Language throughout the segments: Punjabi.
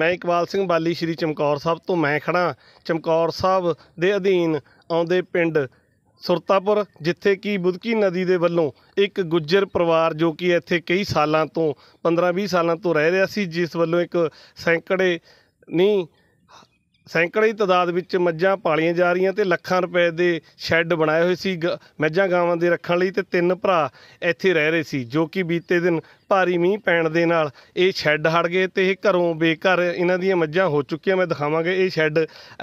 ਮੈਂ ਇਕਬਾਲ ਸਿੰਘ ਬਾਲੀ ਸ਼੍ਰੀ ਚਮਕੌਰ ਸਾਹਿਬ ਤੋਂ ਮੈਂ ਖੜਾ ਚਮਕੌਰ ਸਾਹਿਬ ਦੇ ਅਧੀਨ ਆਉਂਦੇ ਪਿੰਡ ਸੁਰਤਾਪੁਰ ਜਿੱਥੇ ਕਿ ਬੁਦਕੀ ਨਦੀ ਦੇ ਵੱਲੋਂ ਇੱਕ ਗੁੱਜਰ ਪਰਿਵਾਰ ਜੋ ਕਿ ਇੱਥੇ ਕਈ ਸਾਲਾਂ ਤੋਂ 15-20 ਸਾਲਾਂ ਤੋਂ ਰਹਿ ਰਿਹਾ ਸੀ ਜਿਸ ਵੱਲੋਂ ਇੱਕ ਸੈਂਕੜੇ ਨਹੀਂ ਸੈਂਕੜੇ ਤਦਾਦ ਵਿੱਚ ਮੱਝਾਂ ਪਾਲੀਆਂ ਜਾ ਰਹੀਆਂ ਤੇ ਲੱਖਾਂ ਰੁਪਏ ਦੇ ਸ਼ੈੱਡ ਬਣਾਏ ਹੋਏ ਸੀ ਮੱਝਾਂ ਗਾਵਾਂ ਦੇ ਰੱਖਣ ਲਈ ਤੇ ਤਿੰਨ ਭਰਾ ਇੱਥੇ ਰਹਿ ਰਹੇ ਸੀ ਜੋ ਕਿ ਬੀਤੇ ਦਿਨ ਭਾਰੀ ਮੀਂਹ ਪੈਣ ਦੇ ਨਾਲ ਇਹ ਸ਼ੈੱਡ ਹੜ ਗਏ ਤੇ ਇਹ ਘਰੋਂ ਬੇਘਰ ਇਹਨਾਂ ਦੀਆਂ ਮੱਝਾਂ ਹੋ ਚੁੱਕੀਆਂ ਮੈਂ ਦਿਖਾਵਾਂਗਾ ਇਹ ਸ਼ੈੱਡ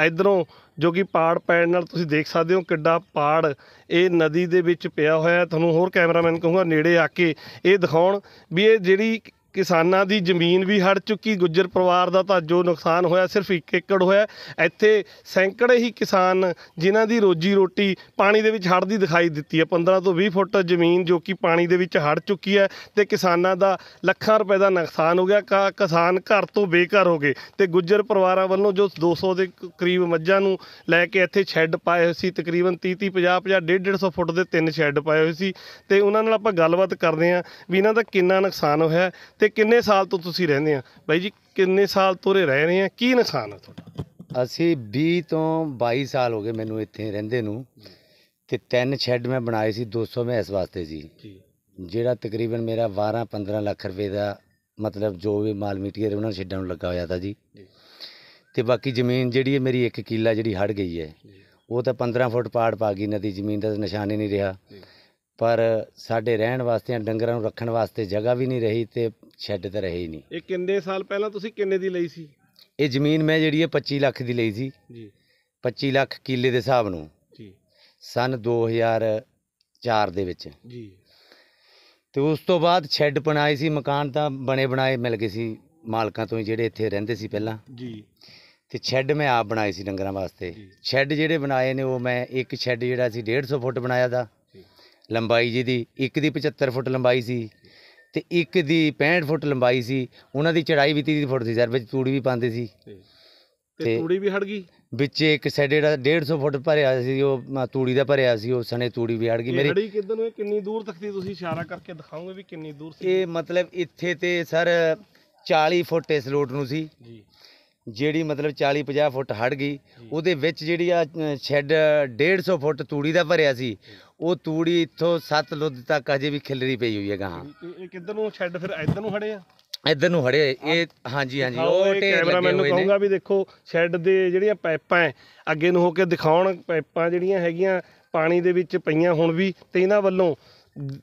ਇਧਰੋਂ ਜੋ ਕਿ ਪਾੜ ਪੈਣ ਨਾਲ ਤੁਸੀਂ ਦੇਖ ਸਕਦੇ ਹੋ ਕਿੱਡਾ ਪਾੜ ਇਹ ਨਦੀ ਦੇ ਵਿੱਚ ਪਿਆ ਹੋਇਆ ਤੁਹਾਨੂੰ ਹੋਰ ਕੈਮਰਾਮੈਨ ਕਹੂੰਗਾ ਨੇੜੇ ਆ ਕੇ ਇਹ ਦਿਖਾਉਣ ਵੀ ਇਹ ਜਿਹੜੀ ਕਿਸਾਨਾਂ ਦੀ ਜ਼ਮੀਨ ਵੀ ਹੜ ਚੁੱਕੀ ਗੁੱਜਰ ਪਰਿਵਾਰ ਦਾ ਤਾਂ ਜੋ ਨੁਕਸਾਨ ਹੋਇਆ ਸਿਰਫ 1 ਏਕੜ ਹੋਇਆ ਇੱਥੇ ਸੈਂਕੜੇ ਹੀ ਕਿਸਾਨ ਜਿਨ੍ਹਾਂ ਦੀ ਰੋਜੀ ਰੋਟੀ ਪਾਣੀ ਦੇ ਵਿੱਚ ਹੜਦੀ ਦਿਖਾਈ ਦਿੱਤੀ ਹੈ 15 ਤੋਂ 20 ਫੁੱਟ ਜ਼ਮੀਨ ਜੋ ਕਿ ਪਾਣੀ ਦੇ ਵਿੱਚ ਹੜ ਚੁੱਕੀ ਹੈ ਤੇ ਕਿਸਾਨਾਂ ਦਾ ਲੱਖਾਂ ਰੁਪਏ ਦਾ ਨੁਕਸਾਨ ਹੋ ਗਿਆ ਕਿਸਾਨ ਘਰ ਤੋਂ ਬੇਘਰ ਹੋ ਗਏ ਤੇ ਗੁੱਜਰ ਪਰਿਵਾਰਾਂ ਵੱਲੋਂ ਜੋ 200 ਦੇ ਕਰੀਬ ਮੱਝਾਂ ਨੂੰ ਲੈ ਕੇ ਇੱਥੇ ਸ਼ੈੱਡ ਪਾਏ ਹੋਏ ਸੀ ਤਕਰੀਬਨ 30 30 50 50 150 ਫੁੱਟ ਦੇ ਤਿੰਨ ਸ਼ੈੱਡ ਪਾਏ ਹੋਏ ਸੀ ਤੇ ਉਹਨਾਂ ਨਾਲ ਆਪਾਂ ਗੱਲਬਾਤ ਕਰਦੇ ਆ ਵੀ ਇਹਨਾਂ ਦਾ ਕਿੰਨਾ ਨੁਕਸਾਨ ਹੋਇਆ ਤੇ ਤੇ ਕਿੰਨੇ ਸਾਲ ਤੋਂ ਤੁਸੀਂ ਰਹਿੰਦੇ ਆ ਬਾਈ ਜੀ ਕਿੰਨੇ ਸਾਲ ਤੋਂ ਰਹਿ ਰਹੇ ਆ ਕੀ ਨਿਸ਼ਾਨ ਆ ਤੁਹਾਡਾ ਅਸੀਂ 20 ਤੋਂ 22 ਸਾਲ ਹੋ ਗਏ ਮੈਨੂੰ ਇੱਥੇ ਰਹਿੰਦੇ ਨੂੰ ਤੇ ਤਿੰਨ ਸ਼ੈੱਡ ਮੈਂ ਬਣਾਏ ਸੀ 200 ਮੈਂ ਇਸ ਵਾਸਤੇ ਜੀ ਜਿਹੜਾ ਤਕਰੀਬਨ ਮੇਰਾ 12 15 ਲੱਖ ਰੁਪਏ ਦਾ ਮਤਲਬ ਜੋ ਵੀ ਮਾਲ ਮੀਟੀਅਰ ਉਹਨਾਂ ਸ਼ੈੱਡਾਂ ਨੂੰ ਲੱਗਾ ਹੋਇਆ ਤਾਂ ਜੀ ਤੇ ਬਾਕੀ ਜ਼ਮੀਨ ਜਿਹੜੀ ਹੈ ਮੇਰੀ 1 ਕਿੱਲਾ ਜਿਹੜੀ ਹੜ ਗਈ ਹੈ ਉਹ ਤਾਂ 15 ਫੁੱਟ ਪਾੜ ਪਾ ਗਈ ਨਦੀ ਜ਼ਮੀਨ ਦਾ ਨਿਸ਼ਾਨ ਹੀ ਨਹੀਂ ਰਿਹਾ ਪਰ ਸਾਡੇ ਰਹਿਣ ਵਾਸਤੇ ਡੰਗਰਾਂ ਨੂੰ ਰੱਖਣ ਵਾਸਤੇ ਜਗ੍ਹਾ ਵੀ ਨਹੀਂ ਰਹੀ ਤੇ ਸ਼ੈੱਡ ਤਾਂ ਰਹੇ ਹੀ ਨਹੀਂ ਇਹ ਕਿੰਨੇ ਸਾਲ ਪਹਿਲਾਂ ਤੁਸੀਂ ਕਿੰਨੇ ਦੀ ਲਈ ਸੀ ਇਹ ਜ਼ਮੀਨ ਮੈਂ ਜਿਹੜੀ ਹੈ 25 ਲੱਖ ਦੀ ਲਈ ਸੀ ਜੀ 25 ਲੱਖ ਕਿੱਲੇ ਦੇ ਹਿਸਾਬ ਨੂੰ ਜੀ ਸਨ 2004 ਦੇ ਵਿੱਚ ਜੀ ਤੇ ਉਸ ਤੋਂ ਬਾਅਦ ਸ਼ੈੱਡ ਬਣਾਈ ਸੀ ਮਕਾਨ ਤਾਂ ਬਣੇ ਬਣਾਏ ਮਿਲ ਗਏ ਸੀ ਮਾਲਕਾਂ ਤੋਂ ਹੀ ਜਿਹੜੇ ਇੱਥੇ ਰਹਿੰਦੇ ਸੀ ਪਹਿਲਾਂ ਜੀ ਤੇ ਸ਼ੈੱਡ ਮੈਂ ਆਪ ਬਣਾਈ ਸੀ ਡੰਗਰਾਂ ਵਾਸਤੇ ਸ਼ੈੱਡ ਜਿਹੜੇ ਬਣਾਏ ਨੇ ਉਹ ਮੈਂ ਇੱਕ ਸ਼ੈੱਡ ਜਿਹੜਾ ਸੀ 150 ਫੁੱਟ ਬਣਾਇਆ ਦਾ ਲੰਬਾਈ ਜਿਹਦੀ 1 ਦੀ 75 ਫੁੱਟ ਲੰਬਾਈ ਸੀ ਤੇ ਇੱਕ ਦੀ 65 ਫੁੱਟ ਲੰਬਾਈ ਸੀ ਉਹਨਾਂ ਦੀ ਚੜਾਈ ਵੀ 30 ਫੁੱਟ ਸੀ ਸਰ ਵਿੱਚ ਤੂੜੀ ਵੀ ਪਾਉਂਦੇ ਸੀ ਤੇ ਤੂੜੀ ਵੀ ਹੜ ਗਈ ਵਿੱਚ ਇੱਕ ਸਾਈਡ 150 ਫੁੱਟ ਭਰਿਆ ਸੀ ਉਹ ਤੂੜੀ ਦਾ ਭਰਿਆ ਸੀ ਉਹ ਸਣੇ ਤੂੜੀ ਵੀ ਹੜ ਗਈ ਮੇਰੀ ਹੜੀ ਕਿਦਾਂ ਨੂੰ ਕਿੰਨੀ ਦੂਰ ਤੱਕ ਦੀ ਤੁਸੀਂ ਇਸ਼ਾਰਾ ਕਰਕੇ ਦਿਖਾਓਗੇ ਵੀ ਕਿੰਨੀ ਦੂਰ ਸੀ ਇਹ ਮਤਲਬ ਇੱਥੇ ਤੇ ਸਰ 40 ਫੁੱਟ ਇਸ ਲੋਟ ਨੂੰ ਸੀ ਜੀ ਜਿਹੜੀ ਮਤਲਬ 40 50 ਫੁੱਟ ਹੜ ਗਈ ਉਹਦੇ ਵਿੱਚ ਜਿਹੜੀ ਆ ਸ਼ੈੱਡ 150 ਫੁੱਟ ਤੂੜੀ ਦਾ ਭਰਿਆ ਸੀ ਉਹ ਤੂੜੀ ਇੱਥੋਂ 7 ਲੁੱਧ ਤੱਕ ਅਜੇ ਵੀ ਖਿਲਰੀ ਪਈ ਹੋਈ ਹੈ ਗਾਂ ਇਹ ਕਿੱਧਰ ਨੂੰ ਸ਼ੈੱਡ ਫਿਰ ਇੱਧਰ ਨੂੰ ਖੜੇ ਆ ਇੱਧਰ ਨੂੰ ਹੜੇ ਇਹ ਹਾਂਜੀ ਹਾਂਜੀ ਉਹ ਕੈਮਰਾਮੈਨ ਨੂੰ ਕਹੂੰਗਾ ਵੀ ਦੇਖੋ ਸ਼ੈੱਡ ਦੇ ਜਿਹੜੀਆਂ ਪਾਈਪਾਂ ਐ ਅੱਗੇ ਨੂੰ ਹੋ ਕੇ ਦਿਖਾਉਣ ਪਾਈਪਾਂ ਜਿਹੜੀਆਂ ਹੈਗੀਆਂ ਪਾਣੀ ਦੇ ਵਿੱਚ ਪਈਆਂ ਹੁਣ ਵੀ ਤੇ ਇਹਨਾਂ ਵੱਲੋਂ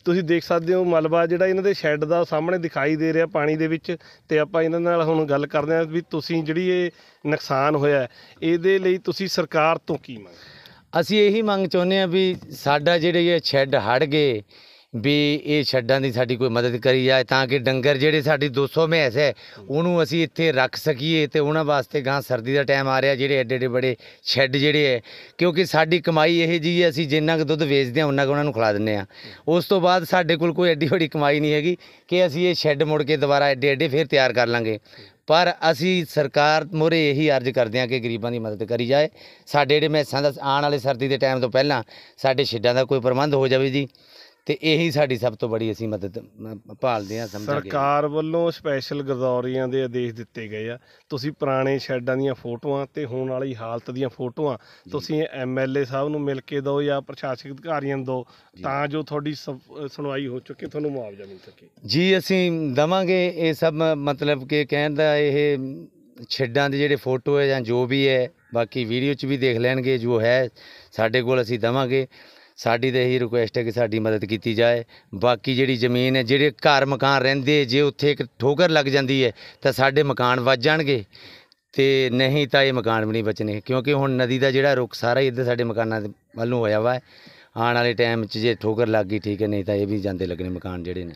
ਤੁਸੀਂ ਦੇਖ ਸਕਦੇ ਹੋ ਮਲਬਾ ਜਿਹੜਾ ਇਹਨਾਂ ਦੇ ਸ਼ੈੱਡ ਦਾ ਸਾਹਮਣੇ ਦਿਖਾਈ ਦੇ ਰਿਹਾ ਪਾਣੀ ਦੇ ਵਿੱਚ ਤੇ ਆਪਾਂ ਇਹਨਾਂ ਨਾਲ ਹੁਣ ਗੱਲ ਕਰਦੇ ਹਾਂ ਵੀ ਤੁਸੀਂ ਜਿਹੜੀ ਇਹ ਨੁਕਸਾਨ ਹੋਇਆ ਇਹਦੇ ਲਈ ਤੁਸੀਂ ਸਰਕਾਰ ਤੋਂ ਕੀ ਮੰਗ ਅਸੀਂ ਇਹੀ ਮੰਗ ਚਾਹੁੰਦੇ ਆ ਵੀ ਸਾਡਾ ਜਿਹੜੇ ਇਹ ਸ਼ੈੱਡ ਹੜ ਗਏ ਵੀ ਇਹ ਛੱਡਾਂ ਦੀ ਸਾਡੀ ਕੋਈ ਮਦਦ ਕਰੀ ਜਾਏ ਤਾਂ ਕਿ ਡੰਗਰ ਜਿਹੜੇ ਸਾਡੀ 200 ਮੈਂ ਹੈ ਉਹਨੂੰ ਅਸੀਂ ਇੱਥੇ ਰੱਖ ਸਕੀਏ ਤੇ ਉਹਨਾਂ ਵਾਸਤੇ ਗਾਂ ਸਰਦੀ ਦਾ ਟਾਈਮ ਆ ਰਿਹਾ ਜਿਹੜੇ ਐਡੇ ਐਡੇ ਬੜੇ ਛੱਡ ਜਿਹੜੇ ਹੈ ਕਿਉਂਕਿ ਸਾਡੀ ਕਮਾਈ ਇਹ ਜੀ ਹੈ ਅਸੀਂ ਜਿੰਨਾ ਕੁ ਦੁੱਧ ਵੇਚਦੇ ਹਾਂ ਉਹਨਾਂ ਕੁ ਉਹਨਾਂ ਨੂੰ ਖਿਲਾ ਦਿੰਨੇ ਆ ਉਸ ਤੋਂ ਬਾਅਦ ਸਾਡੇ ਕੋਲ ਕੋਈ ਐਡੀ ਵੱਡੀ ਕਮਾਈ ਨਹੀਂ ਹੈਗੀ ਕਿ ਅਸੀਂ ਇਹ ਛੱਡ ਮੁੜ ਕੇ ਦੁਬਾਰਾ ਐਡੇ ਐਡੇ ਫੇਰ ਤਿਆਰ ਕਰ ਲਾਂਗੇ ਪਰ ਅਸੀਂ ਸਰਕਾਰ ਮੋਰੇ ਇਹੀ ਅਰਜ਼ ਕਰਦੇ ਆ ਕਿ ਗਰੀਬਾਂ ਦੀ ਮਦਦ ਕਰੀ ਜਾਏ ਸਾਡੇ ਜਿਹੜੇ ਮੈਸਾਂ ਦਾ ਆਉਣ ਵਾਲੇ ਸਰਦੀ ਦੇ ਟਾਈਮ ਤੋਂ ਪਹਿਲਾਂ ਸਾਡੇ ਛੱਡਾਂ ਦਾ ਕੋਈ ਪ੍ਰਬੰਧ ਹੋ ਜਾਵੇ ਜੀ ਤੇ ਇਹੀ ਸਾਡੀ ਸਭ ਤੋਂ ਬੜੀ ਅਸੀਂ ਮਦਦ ਭਾਲਦੇ ਆ ਸਮਝ ਗਏ ਸਰਕਾਰ ਵੱਲੋਂ ਸਪੈਸ਼ਲ ਗਰਦੌਰੀਆਂ ਦੇ ਆਦੇਸ਼ ਦਿੱਤੇ ਗਏ ਆ ਤੁਸੀਂ ਪੁਰਾਣੇ ਸ਼ੈੱਡਾਂ ਦੀਆਂ ਫੋਟੋਆਂ ਤੇ ਹੋਣ ਵਾਲੀ ਹਾਲਤ ਦੀਆਂ ਫੋਟੋਆਂ ਤੁਸੀਂ ਐਮਐਲਏ ਸਾਹਿਬ ਨੂੰ ਮਿਲ ਕੇ ਦਿਓ ਜਾਂ ਪ੍ਰਸ਼ਾਸਕ ਅਧਿਕਾਰੀਆਂ ਨੂੰ ਦਿਓ ਤਾਂ ਜੋ ਤੁਹਾਡੀ ਸੁਣਵਾਈ ਹੋ ਚੁੱਕੇ ਤੁਹਾਨੂੰ ਮੁਆਵਜ਼ਾ ਮਿਲ ਸਕੇ ਜੀ ਅਸੀਂ ਦਵਾਂਗੇ ਇਹ ਸਭ ਮਤਲਬ ਕਿ ਕਹਿਣ ਦਾ ਇਹ ਛੱਡਾਂ ਦੇ ਜਿਹੜੇ ਫੋਟੋ ਹੈ ਜਾਂ ਜੋ ਵੀ ਹੈ ਬਾਕੀ ਵੀਡੀਓ 'ਚ ਵੀ ਦੇਖ ਲੈਣਗੇ ਜੋ ਹੈ ਸਾਡੇ ਕੋਲ ਅਸੀਂ ਦਵਾਂਗੇ ਸਾਡੀ ਤੇ ਇਹੀ ਰਿਕੁਐਸਟ ਹੈ ਕਿ ਸਾਡੀ ਮਦਦ ਕੀਤੀ ਜਾਏ ਬਾਕੀ ਜਿਹੜੀ ਜ਼ਮੀਨ ਹੈ ਜਿਹੜੇ ਘਰ ਮਕਾਨ ਰਹਿੰਦੇ ਜੇ ਉੱਥੇ ਇੱਕ ਠੋਕਰ ਲੱਗ ਜਾਂਦੀ ਹੈ ਤਾਂ ਸਾਡੇ ਮਕਾਨ ਵੱਜ ਜਾਣਗੇ ਤੇ ਨਹੀਂ ਤਾਂ ਇਹ ਮਕਾਨ ਵੀ ਨਹੀਂ ਬਚਨੇ ਕਿਉਂਕਿ ਹੁਣ ਨਦੀ ਦਾ ਜਿਹੜਾ ਰੁਖ ਸਾਰਾ ਇੱਧਰ ਸਾਡੇ ਮਕਾਨਾਂ ਦੇ ਵੱਲ ਨੂੰ ਹੋਇਆ ਵਾ ਆਉਣ ਵਾਲੇ ਟਾਈਮ 'ਚ ਜੇ ਠੋਕਰ ਲੱਗ ਗਈ ਠੀਕ ਹੈ ਨਹੀਂ ਤਾਂ ਇਹ ਵੀ ਜਾਂਦੇ ਲੱਗਣੇ ਮਕਾਨ ਜਿਹੜੇ ਨੇ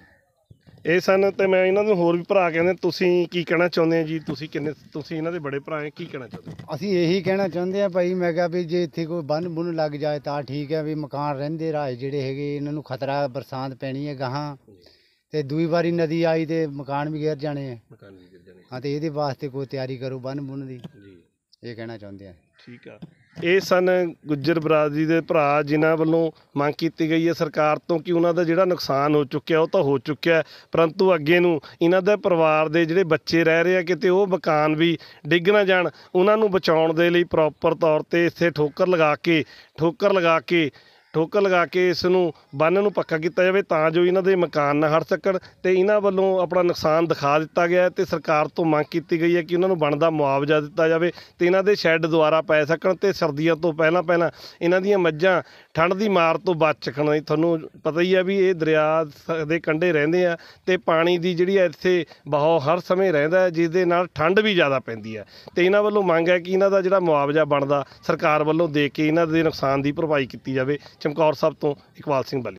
ਇਹ ਸਨ ਤੇ ਮੈਂ ਇਹਨਾਂ ਨੂੰ ਹੋਰ ਵੀ ਭਰਾ ਕਹਿੰਦੇ ਤੁਸੀਂ ਕੀ ਕਹਿਣਾ ਚਾਹੁੰਦੇ ਆ ਜੀ ਤੁਸੀਂ ਕਿੰਨੇ ਤੁਸੀਂ ਇਹਨਾਂ ਦੇ ਬੜੇ ਭਰਾ ਹੈ ਕੀ ਕਹਿਣਾ ਚਾਹੁੰਦੇ ਅਸੀਂ ਇਹੀ ਕਹਿਣਾ ਚਾਹੁੰਦੇ ਆ ਭਾਈ ਮੈਂ ਕਿਹਾ ਵੀ ਜੇ ਇੱਥੇ ਕੋਈ ਬੰਨ ਬੁੰਨ ਲੱਗ ਜਾਏ ਤਾਂ ਠੀਕ ਹੈ ਵੀ ਮਕਾਨ ਰਹਿੰਦੇ ਰਾਜ ਜਿਹੜੇ ਹੈਗੇ ਇਹਨਾਂ ਨੂੰ ਖਤਰਾ ਬਰਸਾਤ ਪੈਣੀ ਹੈ ਗਾਹਾਂ ਤੇ ਦੂਈ ਵਾਰੀ ਨਦੀ ਆਈ ਤੇ ਮਕਾਨ ਵੀ ਗਿਰ ਜਾਣੇ ਆ ਮਕਾਨ ਵੀ ਗਿਰ ਜਾਣੇ ਹਾਂ ਤੇ ਇਹਦੇ ਵਾਸਤੇ ਕੋਈ ਤਿਆਰੀ ਕਰੋ ਬੰਨ ਬੁੰਨ ਦੀ ਜੀ ਇਹ ਕਹਿਣਾ ਚਾਹੁੰਦੇ ਆ ਠੀਕ ਆ ਇਹ ਸਨ ਗੁੱਜਰ ਬਰਾਦਰੀ ਦੇ ਭਰਾ ਜਿਨ੍ਹਾਂ ਵੱਲੋਂ ਮੰਗ ਕੀਤੀ ਗਈ ਹੈ ਸਰਕਾਰ ਤੋਂ ਕਿ ਉਹਨਾਂ ਦਾ ਜਿਹੜਾ ਨੁਕਸਾਨ ਹੋ ਚੁੱਕਿਆ ਉਹ ਤਾਂ ਹੋ ਚੁੱਕਿਆ ਪਰੰਤੂ ਅੱਗੇ ਨੂੰ ਇਹਨਾਂ ਦੇ ਪਰਿਵਾਰ ਦੇ ਜਿਹੜੇ ਬੱਚੇ ਰਹਿ ਰਹੇ ਆ ਕਿਤੇ ਉਹ ਮਕਾਨ ਵੀ ਡਿੱਗ ਨਾ ਜਾਣ ਉਹਨਾਂ ਨੂੰ ਬਚਾਉਣ ਦੇ ਲਈ ਪ੍ਰੋਪਰ ਤੌਰ ਤੇ ਇੱਥੇ ਠੋਕਰ ਲਗਾ ਕੇ ਠੋਕਰ ਲਗਾ ਕੇ ਠੋਕਰ ਲਗਾ ਕੇ ਇਸ ਨੂੰ ਬੰਨ ਨੂੰ ਪੱਕਾ ਕੀਤਾ ਜਾਵੇ ਤਾਂ ਜੋ ਇਹਨਾਂ ਦੇ ਮਕਾਨ ਨਾ ਹਟ ਸਕਣ ਤੇ ਇਹਨਾਂ ਵੱਲੋਂ ਆਪਣਾ ਨੁਕਸਾਨ ਦਿਖਾ ਦਿੱਤਾ ਗਿਆ ਤੇ ਸਰਕਾਰ ਤੋਂ ਮੰਗ ਕੀਤੀ ਗਈ ਹੈ ਕਿ ਉਹਨਾਂ ਨੂੰ ਬਣਦਾ ਮੁਆਵਜ਼ਾ ਦਿੱਤਾ ਜਾਵੇ ਤੇ ਇਹਨਾਂ ਦੇ ਸ਼ੈੱਡ ਦੁਆਰਾ ਪੈ ਸਕਣ ਤੇ ਸਰਦੀਆਂ ਤੋਂ ਪਹਿਲਾਂ ਪਹਿਲਾਂ ਇਹਨਾਂ ਦੀਆਂ ਮੱਝਾਂ ਠੰਡ ਦੀ ਮਾਰ ਤੋਂ ਬਚ ਸਕਣ ਤੁਹਾਨੂੰ ਪਤਾ ਹੀ ਹੈ ਵੀ ਇਹ ਦਰਿਆ ਦੇ ਕੰਢੇ ਰਹਿੰਦੇ ਆ ਤੇ ਪਾਣੀ ਦੀ ਜਿਹੜੀ ਇੱਥੇ ਬਹਾਅ ਹਰ ਸਮੇਂ ਰਹਿੰਦਾ ਹੈ ਜਿਸ ਦੇ ਨਾਲ ਠੰਡ ਵੀ ਜ਼ਿਆਦਾ ਪੈਂਦੀ ਹੈ ਤੇ ਇਹਨਾਂ ਵੱਲੋਂ ਮੰਗ ਹੈ ਕਿ ਇਹਨਾਂ ਦਾ ਜਿਹੜਾ ਮੁਆਵਜ਼ਾ ਬਣਦਾ ਸਰਕਾਰ ਵੱਲੋਂ ਦੇ ਕੇ ਇਹਨਾਂ ਦੇ ਨੁਕਸਾਨ ਦੀ ਭਰਪਾਈ ਕੀਤੀ ਜਾਵੇ ਚਮਕੌਰ ਸਾਹਿਬ ਤੋਂ ਇਕਬਾਲ ਸਿੰਘ ਬੱਲੀ